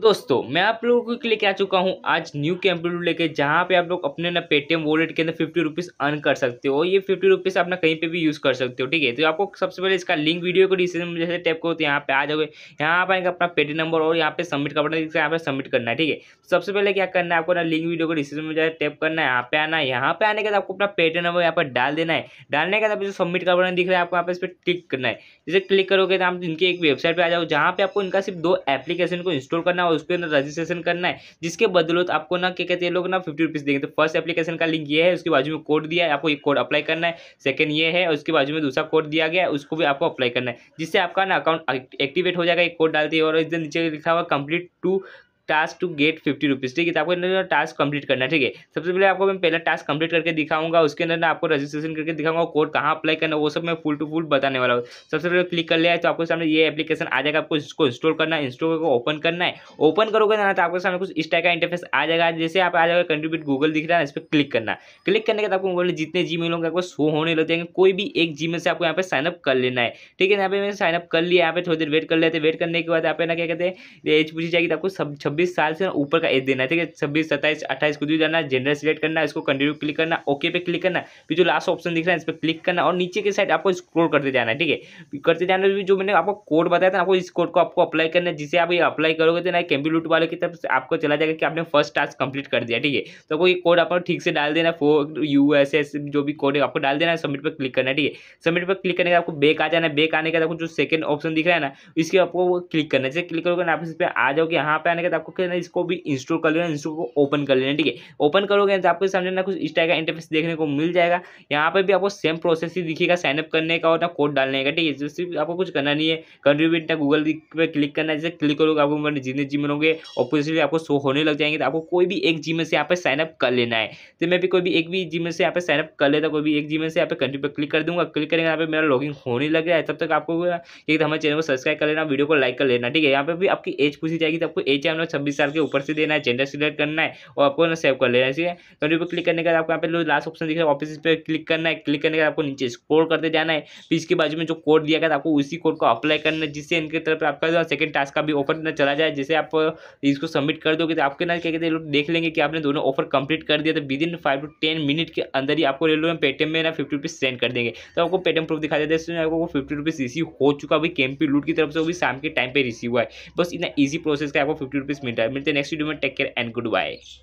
दोस्तों मैं आप लोगों को लिए आ चुका हूँ आज न्यू कैंपेन लेके जहाँ पे आप लोग अपने ना पेटीएम वॉलेट के अंदर फिफ्टी रुपीज़ अर्न कर सकते हो ये फिफ्टी रुपीज़ आप ना कहीं पे भी यूज़ कर सकते हो ठीक है तो आपको सबसे पहले इसका लिंक वीडियो को डिस्क्रिप्शन में जैसे टैप करो तो यहाँ पे आ जाओगे यहाँ पर आएंगे अपना पेटीएम नंबर और यहाँ पे सबमिट का बटन यहाँ पे सबमिट करना है ठीक है तो सबसे पहले क्या करना है आपको ना लिंक वीडियो को डिस्क्रिप्शन में जैसे टैप करना है यहाँ पे आना है यहाँ पे आने के बाद आपको अपना पेटीएम नंबर यहाँ पर डाल देना है डालने के बाद जो सबमिट का बटन दिख रहा है आपको यहाँ पे इस पर क्लिक करना है जैसे क्लिक करोगे तो आप इनकी एक वेबसाइट पर आ जाओ जहाँ पे आपको इनका सिर्फ दो एप्लीकेशन को इंस्टॉल करना और उसके अंदर रजिस्ट्रेशन करना है जिसके बदलौत आपको ना क्या कहते हैं लोग ना फिफ्टी रुपीज़ देंगे तो फर्स्ट एप्लीकेशन का लिंक ये है उसके बाजू में कोड दिया है आपको एक कोड अप्लाई करना है सेकंड ये है उसके बाजू में दूसरा कोड दिया गया है उसको भी आपको अप्लाई करना है जिससे आपका ना अकाउंट एक्टिवेट हो जाएगा एक कोड डालते ही और इधर नीचे लिखा हुआ complete to task to get fifty rupees ठीक है तो आपको ना टास्क कंप्लीट करना है ठीक है सबसे पहले आपको मैं पहला टास्क कंप्लीट करके दिखाऊंगा उसके अंदर ना आपको रजिस्ट्रेशन करके दिखाऊंगा कोड कहाँ अप्लाई करना वो सब मैं फुल टू फुल बताने वाला हूँ सबसे पहले क्लिक कर लिया है तो आपके सामने ये एप्लीकेशन आ जाएगा आपको इसको इंस्टॉल करना है इंस्टॉल को ओपन करना है ओपन करोगे ना तो आपके सामने कुछ इस टाइप का इंटरफेस आ जाएगा जैसे आप आ जाएगा कंट्रीब्यूट गूगल दिख रहा है इस पर क्लिक करना क्लिक करने के बाद आपको मोबाइल जितने जी मेल होंगे आपको शो होने लग जाएंगे कोई भी एक जी से आपको यहाँ पे साइनअप कर लेना है ठीक है यहाँ पे मैंने साइनअप कर लिया यहाँ पे थोड़ी देर वेट कर लेते वेट करने के बाद यहाँ पे ना क्या कहते हैं एज पूछी जाएगी तो आपको सब छब्बीस साल से ऊपर का एज देना है ठीक है छब्बीस सत्ताईस अट्ठाईस कुछ भी जाना जेंडर सिलेक्ट करना इसको कंटिन्यू क्लिक करना ओके पे क्लिक करना फिर जो लास्ट ऑप्शन दिख रहा है इस पर क्लिक करना और नीचे के साइड आपको स्क्रोल करते जाना है ठीक है करते जाना जो मैंने आपको कोड बताया था आपको इस कोड को आपको अप्लाई करना है जिसे आप ये अप्लाई करोगे तो ना कंप्यूटर वाले की तरफ से आपको चला जाएगा कि आपने फर्स्ट टास्क कंप्लीट कर दिया ठीक है तो आपको ये कोड आपको ठीक से डाल देना फो यू एस एस जो भी कोड है आपको डाल देना सबमिट पर क्लिक करना है ठीक है सबमिट पर क्लिक करने का आपको बेक आ जाना बेक आने का आपको जो सेकंड ऑप्शन दिख रहा है ना इसके आपको क्लिक करना है जैसे क्लिक करोगे ना आप इस पर आ जाओगे यहाँ पे आने का आपको क्या है इसको भी इंस्टॉल कर लेना इंस्टॉल को ओपन कर लेना ठीक है ओपन करोगे तो आपके सामने ना कुछ इस टाइप का इंटरफेस देखने को मिल जाएगा यहाँ पर भी आपको सेम प्रोसेस ही दिखेगा साइनअप करने का और ना कोड डालने का ठीक है जिससे आपको कुछ करना नहीं है कंट्रीब्यूट ना गूगल पे क्लिक करना है जैसे क्लिक करोगे आपको मतलब जितने जी होंगे ऑपोजिटली आपको शो होने लग जाएंगे तो आपको कोई भी एक जी से यहाँ पर साइनअप कर लेना है तो मैं भी कोई भी एक भी जी से यहाँ पर साइनअप कर लेता कोई भी एक जी से यहाँ पर कंट्री पर क्लिक कर दूंगा क्लिक करेंगे यहाँ पर मेरा लॉगिन होने लग गया है तब तक आपको एक तो हमारे चैनल को सब्सक्राइब कर लेना वीडियो को लाइक कर लेना ठीक है यहाँ पर भी आपकी एज पूछी जाएगी तो आपको एज चैनल छब्बीस साल के ऊपर से देना है जेंडर सिलेक्ट करना है और आपको ना सेव कर लेना है ठीक है तो पर क्लिक करने के बाद आपको यहाँ पे लास्ट ऑप्शन दिख रहा है ऑफिस पे क्लिक करना है क्लिक करने के बाद आपको नीचे स्क्रोल करते जाना है फिर इसके बाजू में जो कोड दिया गया था आपको उसी कोड को अप्लाई करना है जिससे इनके तरफ आपका जो सेकंड टास्क का भी ऑफर चला जाए जैसे आप इसको सबमिट कर दोगे तो आपके ना क्या कहते हैं देख लेंगे कि आपने दोनों ऑफर कंप्लीट कर दिया तो within five to ten minute के अंदर ही आपको रेलवे में पेटीएम में ना फिफ्टी रुपीज़ सेंड कर देंगे तो आपको पेटीएम प्रूफ दिखा देते हैं आपको फिफ्टी रुपीज़ इसी हो चुका अभी कैंपी लूट की तरफ से वो भी शाम के टाइम पर रिसीव हुआ है बस इतना ईजी प्रोसेस का आपको फिफ्टी रुपीज़ मिनट मिलते हैं नेक्स्ट वीडियो में take care and good bye